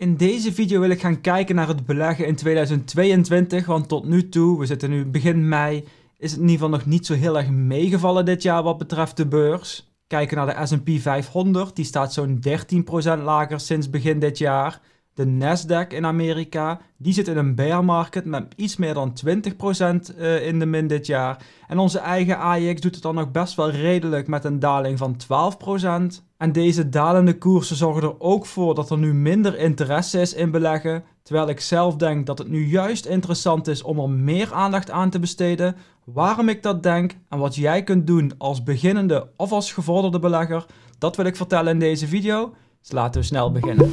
In deze video wil ik gaan kijken naar het beleggen in 2022, want tot nu toe, we zitten nu begin mei, is het in ieder geval nog niet zo heel erg meegevallen dit jaar wat betreft de beurs. Kijken naar de S&P 500, die staat zo'n 13% lager sinds begin dit jaar. De Nasdaq in Amerika, die zit in een bear market met iets meer dan 20% eh, in de min dit jaar. En onze eigen AEX doet het dan nog best wel redelijk met een daling van 12%. En deze dalende koersen zorgen er ook voor dat er nu minder interesse is in beleggen. Terwijl ik zelf denk dat het nu juist interessant is om er meer aandacht aan te besteden. Waarom ik dat denk en wat jij kunt doen als beginnende of als gevorderde belegger, dat wil ik vertellen in deze video. Dus laten we snel beginnen.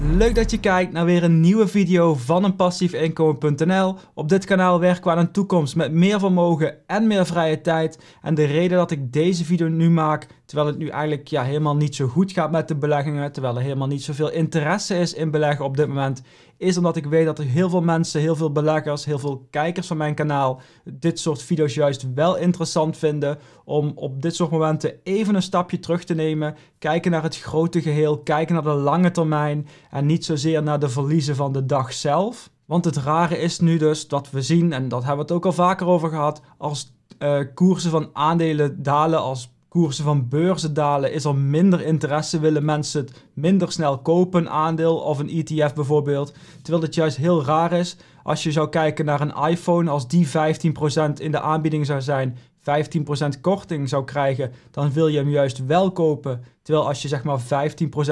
Leuk dat je kijkt naar weer een nieuwe video van eenpassiefinkomen.nl passiefinkomen.nl. Op dit kanaal werken we aan een toekomst met meer vermogen en meer vrije tijd. En de reden dat ik deze video nu maak, terwijl het nu eigenlijk ja, helemaal niet zo goed gaat met de beleggingen, terwijl er helemaal niet zoveel interesse is in beleggen op dit moment, is omdat ik weet dat er heel veel mensen, heel veel beleggers, heel veel kijkers van mijn kanaal dit soort video's juist wel interessant vinden om op dit soort momenten even een stapje terug te nemen, kijken naar het grote geheel, kijken naar de lange termijn en niet zozeer naar de verliezen van de dag zelf. Want het rare is nu dus dat we zien, en dat hebben we het ook al vaker over gehad, als eh, koersen van aandelen dalen als koersen van beurzen dalen, is er minder interesse, willen mensen het minder snel kopen, een aandeel of een ETF bijvoorbeeld. Terwijl het juist heel raar is als je zou kijken naar een iPhone, als die 15% in de aanbieding zou zijn, 15% korting zou krijgen, dan wil je hem juist wel kopen. Terwijl als je zeg maar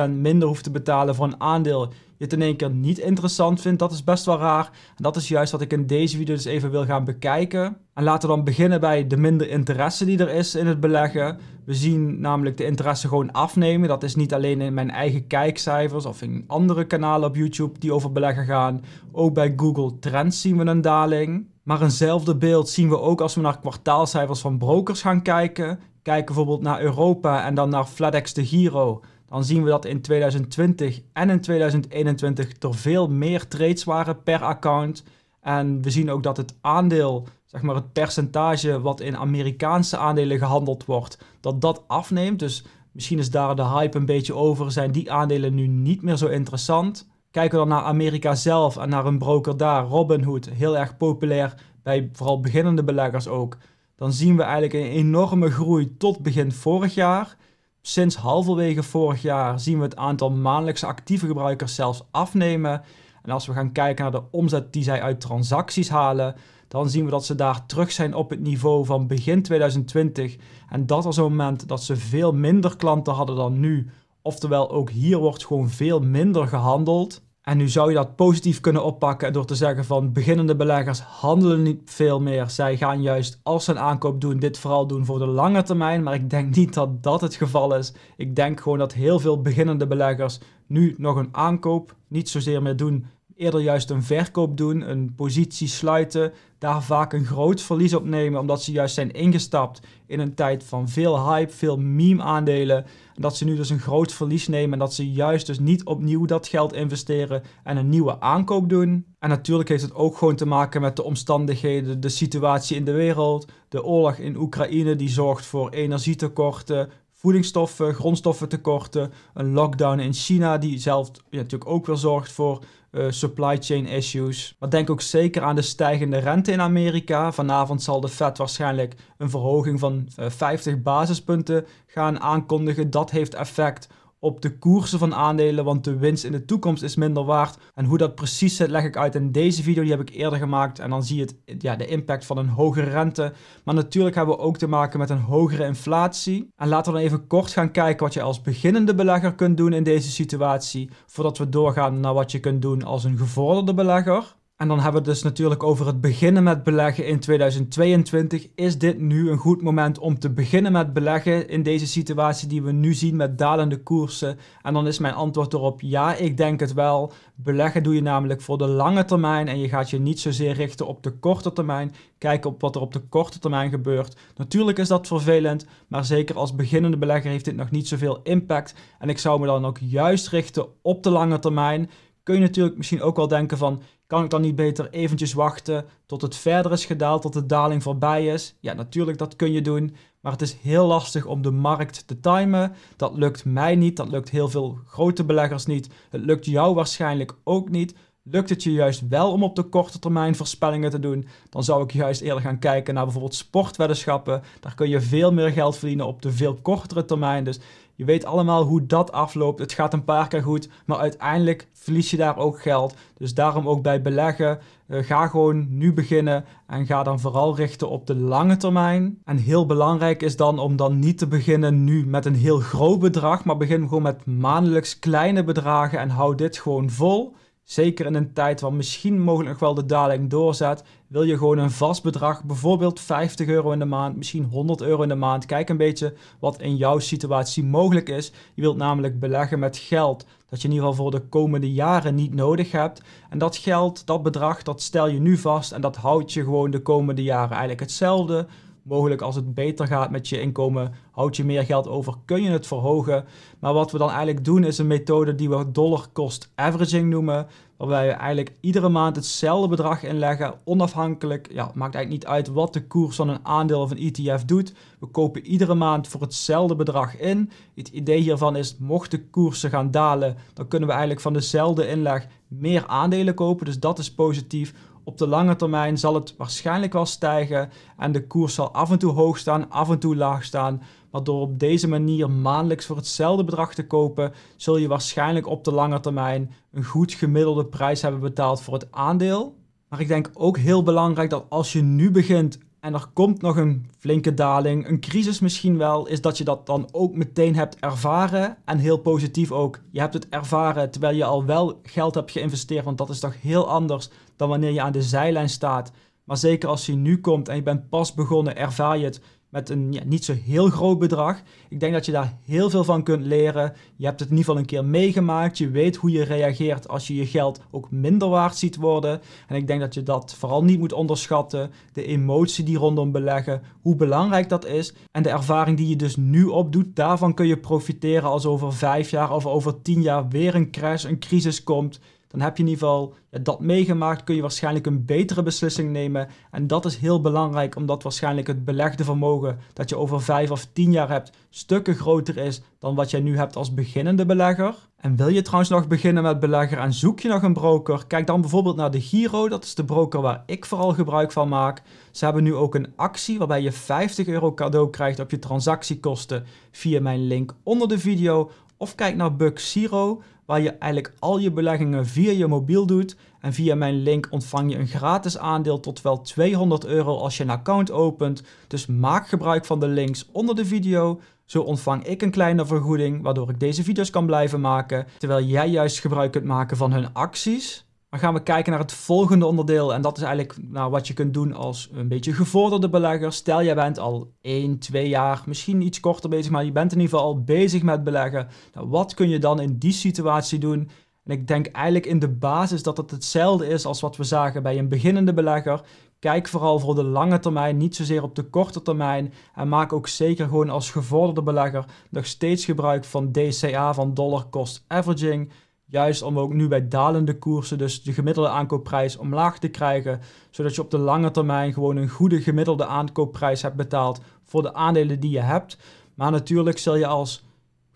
15% minder hoeft te betalen voor een aandeel, je het in één keer niet interessant vindt, dat is best wel raar. En dat is juist wat ik in deze video dus even wil gaan bekijken. En laten we dan beginnen bij de minder interesse die er is in het beleggen. We zien namelijk de interesse gewoon afnemen. Dat is niet alleen in mijn eigen kijkcijfers of in andere kanalen op YouTube die over beleggen gaan. Ook bij Google Trends zien we een daling. Maar eenzelfde beeld zien we ook als we naar kwartaalcijfers van brokers gaan kijken. Kijk bijvoorbeeld naar Europa en dan naar Fladex de Giro. Dan zien we dat in 2020 en in 2021 er veel meer trades waren per account. En we zien ook dat het aandeel zeg maar het percentage wat in Amerikaanse aandelen gehandeld wordt, dat dat afneemt. Dus misschien is daar de hype een beetje over, zijn die aandelen nu niet meer zo interessant. Kijken we dan naar Amerika zelf en naar een broker daar, Robinhood, heel erg populair bij vooral beginnende beleggers ook. Dan zien we eigenlijk een enorme groei tot begin vorig jaar. Sinds halverwege vorig jaar zien we het aantal maandelijkse actieve gebruikers zelfs afnemen. En als we gaan kijken naar de omzet die zij uit transacties halen, dan zien we dat ze daar terug zijn op het niveau van begin 2020. En dat was een moment dat ze veel minder klanten hadden dan nu. Oftewel, ook hier wordt gewoon veel minder gehandeld. En nu zou je dat positief kunnen oppakken door te zeggen van beginnende beleggers handelen niet veel meer. Zij gaan juist als ze een aankoop doen, dit vooral doen voor de lange termijn. Maar ik denk niet dat dat het geval is. Ik denk gewoon dat heel veel beginnende beleggers nu nog een aankoop niet zozeer meer doen eerder juist een verkoop doen, een positie sluiten, daar vaak een groot verlies op nemen, omdat ze juist zijn ingestapt in een tijd van veel hype, veel meme-aandelen. En dat ze nu dus een groot verlies nemen en dat ze juist dus niet opnieuw dat geld investeren en een nieuwe aankoop doen. En natuurlijk heeft het ook gewoon te maken met de omstandigheden, de situatie in de wereld, de oorlog in Oekraïne die zorgt voor energietekorten, voedingsstoffen, grondstoffentekorten, een lockdown in China die zelf ja, natuurlijk ook weer zorgt voor eh, supply chain issues. Maar denk ook zeker aan de stijgende rente in Amerika. Vanavond zal de Fed waarschijnlijk een verhoging van 50 eh, basispunten gaan aankondigen. Dat heeft effect op de koersen van aandelen, want de winst in de toekomst is minder waard. En hoe dat precies zit, leg ik uit in deze video, die heb ik eerder gemaakt. En dan zie je het, ja, de impact van een hogere rente. Maar natuurlijk hebben we ook te maken met een hogere inflatie. En laten we dan even kort gaan kijken wat je als beginnende belegger kunt doen in deze situatie, voordat we doorgaan naar wat je kunt doen als een gevorderde belegger. En dan hebben we het dus natuurlijk over het beginnen met beleggen in 2022. Is dit nu een goed moment om te beginnen met beleggen in deze situatie die we nu zien met dalende koersen? En dan is mijn antwoord erop ja, ik denk het wel. Beleggen doe je namelijk voor de lange termijn en je gaat je niet zozeer richten op de korte termijn. Kijken op wat er op de korte termijn gebeurt. Natuurlijk is dat vervelend, maar zeker als beginnende belegger heeft dit nog niet zoveel impact. En ik zou me dan ook juist richten op de lange termijn kun je natuurlijk misschien ook wel denken van, kan ik dan niet beter eventjes wachten tot het verder is gedaald, tot de daling voorbij is? Ja, natuurlijk, dat kun je doen. Maar het is heel lastig om de markt te timen. Dat lukt mij niet, dat lukt heel veel grote beleggers niet. Het lukt jou waarschijnlijk ook niet. Lukt het je juist wel om op de korte termijn voorspellingen te doen, dan zou ik juist eerder gaan kijken naar bijvoorbeeld sportweddenschappen. Daar kun je veel meer geld verdienen op de veel kortere termijn. Dus je weet allemaal hoe dat afloopt. Het gaat een paar keer goed, maar uiteindelijk verlies je daar ook geld. Dus daarom ook bij beleggen. Eh, ga gewoon nu beginnen en ga dan vooral richten op de lange termijn. En heel belangrijk is dan om dan niet te beginnen nu met een heel groot bedrag, maar begin gewoon met maandelijks kleine bedragen en hou dit gewoon vol. Zeker in een tijd waar misschien mogelijk nog wel de daling doorzet, wil je gewoon een vast bedrag, bijvoorbeeld 50 euro in de maand, misschien 100 euro in de maand. Kijk een beetje wat in jouw situatie mogelijk is. Je wilt namelijk beleggen met geld dat je in ieder geval voor de komende jaren niet nodig hebt. En dat geld, dat bedrag, dat stel je nu vast en dat houdt je gewoon de komende jaren eigenlijk hetzelfde mogelijk als het beter gaat met je inkomen, houd je meer geld over, kun je het verhogen. Maar wat we dan eigenlijk doen is een methode die we dollar cost averaging noemen, waarbij we eigenlijk iedere maand hetzelfde bedrag inleggen, onafhankelijk. Ja, maakt eigenlijk niet uit wat de koers van een aandeel of een ETF doet. We kopen iedere maand voor hetzelfde bedrag in. Het idee hiervan is, mocht de koersen gaan dalen, dan kunnen we eigenlijk van dezelfde inleg meer aandelen kopen. Dus dat is positief op de lange termijn zal het waarschijnlijk wel stijgen en de koers zal af en toe hoog staan, af en toe laag staan. Maar door op deze manier maandelijks voor hetzelfde bedrag te kopen, zul je waarschijnlijk op de lange termijn een goed gemiddelde prijs hebben betaald voor het aandeel. Maar ik denk ook heel belangrijk dat als je nu begint en er komt nog een flinke daling, een crisis misschien wel, is dat je dat dan ook meteen hebt ervaren. En heel positief ook. Je hebt het ervaren terwijl je al wel geld hebt geïnvesteerd, want dat is toch heel anders dan wanneer je aan de zijlijn staat. Maar zeker als je nu komt en je bent pas begonnen, ervaar je het met een ja, niet zo heel groot bedrag. Ik denk dat je daar heel veel van kunt leren. Je hebt het in ieder geval een keer meegemaakt. Je weet hoe je reageert als je je geld ook minder waard ziet worden. En ik denk dat je dat vooral niet moet onderschatten. De emotie die rondom beleggen, hoe belangrijk dat is. En de ervaring die je dus nu opdoet, daarvan kun je profiteren als over vijf jaar of over tien jaar weer een crash, een crisis komt dan heb je in ieder geval dat meegemaakt, kun je waarschijnlijk een betere beslissing nemen. En dat is heel belangrijk, omdat waarschijnlijk het belegde vermogen dat je over 5 of 10 jaar hebt, stukken groter is dan wat jij nu hebt als beginnende belegger. En wil je trouwens nog beginnen met belegger en zoek je nog een broker, kijk dan bijvoorbeeld naar de Giro, dat is de broker waar ik vooral gebruik van maak. Ze hebben nu ook een actie waarbij je 50 euro cadeau krijgt op je transactiekosten via mijn link onder de video of kijk naar Buxiro, waar je eigenlijk al je beleggingen via je mobiel doet. En via mijn link ontvang je een gratis aandeel tot wel 200 euro als je een account opent. Dus maak gebruik van de links onder de video. Zo ontvang ik een kleine vergoeding waardoor ik deze video's kan blijven maken. Terwijl jij juist gebruik kunt maken van hun acties dan gaan we kijken naar het volgende onderdeel. En dat is eigenlijk nou, wat je kunt doen als een beetje gevorderde belegger. Stel, jij bent al 1, 2 jaar, misschien iets korter bezig, maar je bent in ieder geval al bezig met beleggen. Nou, wat kun je dan in die situatie doen? En ik denk eigenlijk in de basis dat het hetzelfde is als wat we zagen bij een beginnende belegger. Kijk vooral voor de lange termijn, niet zozeer op de korte termijn. En maak ook zeker gewoon als gevorderde belegger nog steeds gebruik van DCA, van dollar cost averaging. Juist om ook nu bij dalende koersen dus de gemiddelde aankoopprijs omlaag te krijgen, zodat je op de lange termijn gewoon een goede gemiddelde aankoopprijs hebt betaald voor de aandelen die je hebt. Maar natuurlijk zal je als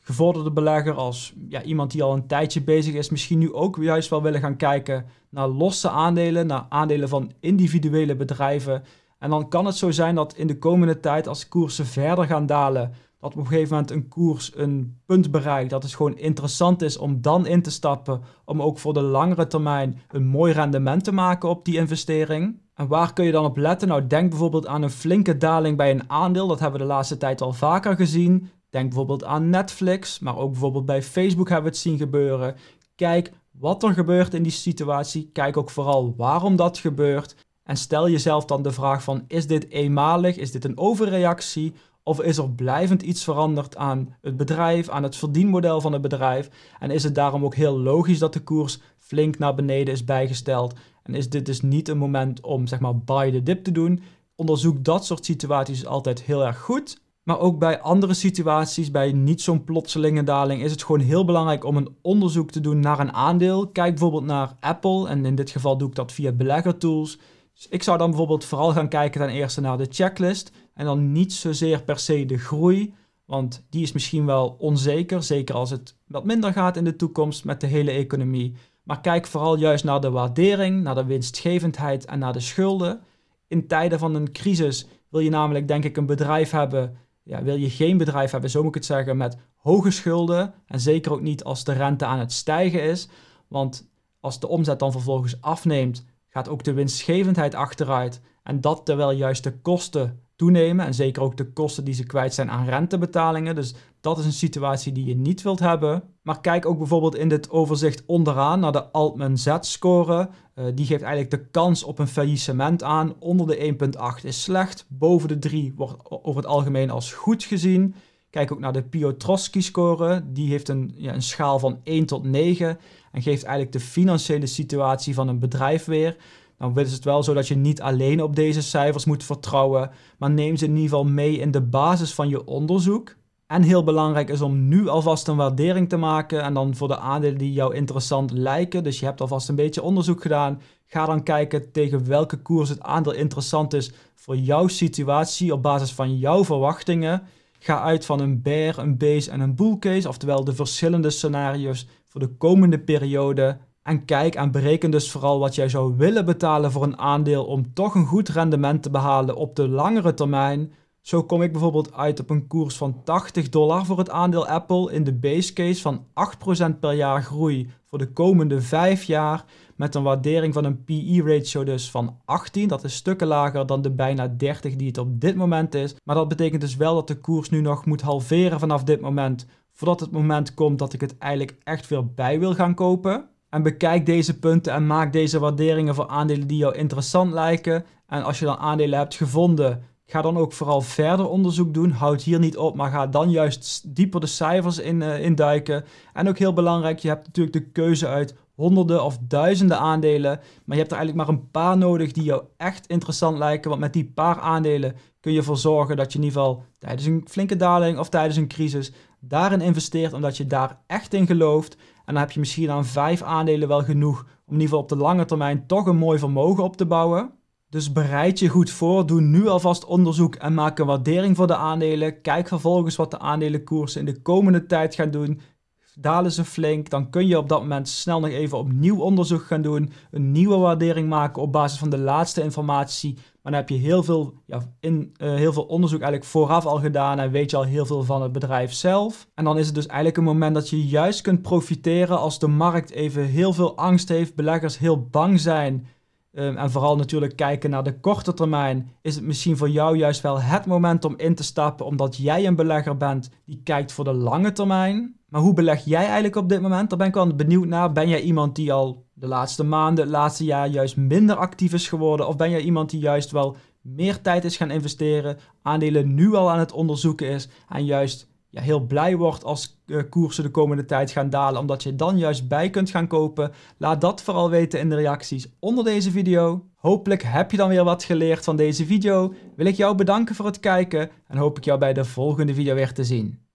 gevorderde belegger, als ja, iemand die al een tijdje bezig is, misschien nu ook juist wel willen gaan kijken naar losse aandelen, naar aandelen van individuele bedrijven. En dan kan het zo zijn dat in de komende tijd, als koersen verder gaan dalen, op een gegeven moment een koers een punt bereikt, dat het gewoon interessant is om dan in te stappen, om ook voor de langere termijn een mooi rendement te maken op die investering. En waar kun je dan op letten? Nou, denk bijvoorbeeld aan een flinke daling bij een aandeel. Dat hebben we de laatste tijd al vaker gezien. Denk bijvoorbeeld aan Netflix, maar ook bijvoorbeeld bij Facebook hebben we het zien gebeuren. Kijk wat er gebeurt in die situatie. Kijk ook vooral waarom dat gebeurt. En stel jezelf dan de vraag van is dit eenmalig? Is dit een overreactie? Of is er blijvend iets veranderd aan het bedrijf, aan het verdienmodel van het bedrijf? En is het daarom ook heel logisch dat de koers flink naar beneden is bijgesteld? En is dit dus niet een moment om zeg maar buy the dip te doen? Onderzoek dat soort situaties altijd heel erg goed. Maar ook bij andere situaties, bij niet zo'n plotselinge daling, is het gewoon heel belangrijk om een onderzoek te doen naar een aandeel. Kijk bijvoorbeeld naar Apple en in dit geval doe ik dat via beleggertools. Tools. Dus ik zou dan bijvoorbeeld vooral gaan kijken ten eerste naar de checklist. En dan niet zozeer per se de groei, want die is misschien wel onzeker, zeker als het wat minder gaat in de toekomst met de hele economie. Maar kijk vooral juist naar de waardering, naar de winstgevendheid en naar de schulden. In tijden van een crisis wil je namelijk, denk ik, een bedrijf hebben. Ja, wil je geen bedrijf hebben, zo moet ik het zeggen, met hoge schulden. En zeker ook niet als de rente aan het stijgen is. Want als de omzet dan vervolgens afneemt, gaat ook de winstgevendheid achteruit. En dat terwijl juist de kosten toenemen. En zeker ook de kosten die ze kwijt zijn aan rentebetalingen. Dus dat is een situatie die je niet wilt hebben. Maar kijk ook bijvoorbeeld in dit overzicht onderaan naar de Altman Z-score. Eh, die geeft eigenlijk de kans op een faillissement aan. Onder de 1,8 is slecht. Boven de 3 wordt over het algemeen als goed gezien. Kijk ook naar de Piotrowski-score. Die heeft een, ja, een schaal van 1 tot 9 en geeft eigenlijk de financiële situatie van een bedrijf weer. Dan is het wel zo dat je niet alleen op deze cijfers moet vertrouwen, maar neem ze in ieder geval mee in de basis van je onderzoek. En heel belangrijk is om nu alvast een waardering te maken en dan voor de aandelen die jou interessant lijken. Dus je hebt alvast een beetje onderzoek gedaan. Ga dan kijken tegen welke koers het aandeel interessant is voor jouw situatie op basis van jouw verwachtingen. Ga uit van een bear, een base en een bull oftewel de verschillende scenario's voor de komende periode. En kijk en bereken dus vooral wat jij zou willen betalen voor een aandeel om toch een goed rendement te behalen op de langere termijn. Zo kom ik bijvoorbeeld uit op een koers van 80 dollar voor het aandeel Apple in de base case van 8% per jaar groei voor de komende 5 jaar met een waardering van een PE-ratio dus van 18. Dat is stukken lager dan de bijna 30 die het op dit moment is. Maar dat betekent dus wel dat de koers nu nog moet halveren vanaf dit moment voordat het moment komt dat ik het eigenlijk echt weer bij wil gaan kopen. En bekijk deze punten en maak deze waarderingen voor aandelen die jou interessant lijken. En als je dan aandelen hebt gevonden, ga dan ook vooral verder onderzoek doen. Houd hier niet op, maar ga dan juist dieper de cijfers in, uh, induiken. En ook heel belangrijk, je hebt natuurlijk de keuze uit honderden of duizenden aandelen, maar je hebt er eigenlijk maar een paar nodig die jou echt interessant lijken. Want met die paar aandelen kun je ervoor zorgen dat je in ieder geval tijdens een flinke daling of tijdens een crisis daarin investeert, omdat je daar echt in gelooft. En dan heb je misschien aan vijf aandelen wel genoeg om in ieder geval op de lange termijn toch een mooi vermogen op te bouwen. Dus bereid je goed voor, doe nu alvast onderzoek en maak een waardering voor de aandelen. Kijk vervolgens wat de aandelenkoersen in de komende tijd gaan doen dalen ze flink, dan kun je op dat moment snel nog even opnieuw onderzoek gaan doen, een nieuwe waardering maken op basis van de laatste informatie. Maar dan heb je heel veel, ja, in, eh, heel veel onderzoek eigenlijk vooraf al gedaan en weet je al heel veel van het bedrijf zelf. En dan is het dus eigenlijk een moment dat je juist kunt profiteren als de markt even heel veel angst heeft, beleggers heel bang zijn Ehm, en vooral natuurlijk kijken naar de korte termijn. Is het misschien voor jou juist wel het moment om in te stappen, omdat jij een belegger bent die kijkt voor de lange termijn? Maar hoe beleg jij eigenlijk op dit moment? Daar ben ik wel benieuwd naar. Ben jij iemand die al de laatste maanden, het laatste jaar juist minder actief is geworden? Of ben jij iemand die juist wel meer tijd is gaan investeren, aandelen nu al aan het onderzoeken is en juist ja, heel blij wordt als eh, koersen de komende tijd gaan dalen, omdat je dan juist bij kunt gaan kopen. Laat dat vooral weten in de reacties onder deze video. Hopelijk heb je dan weer wat geleerd van deze video. Wil ik jou bedanken voor het kijken en hoop ik jou bij de volgende video weer te zien.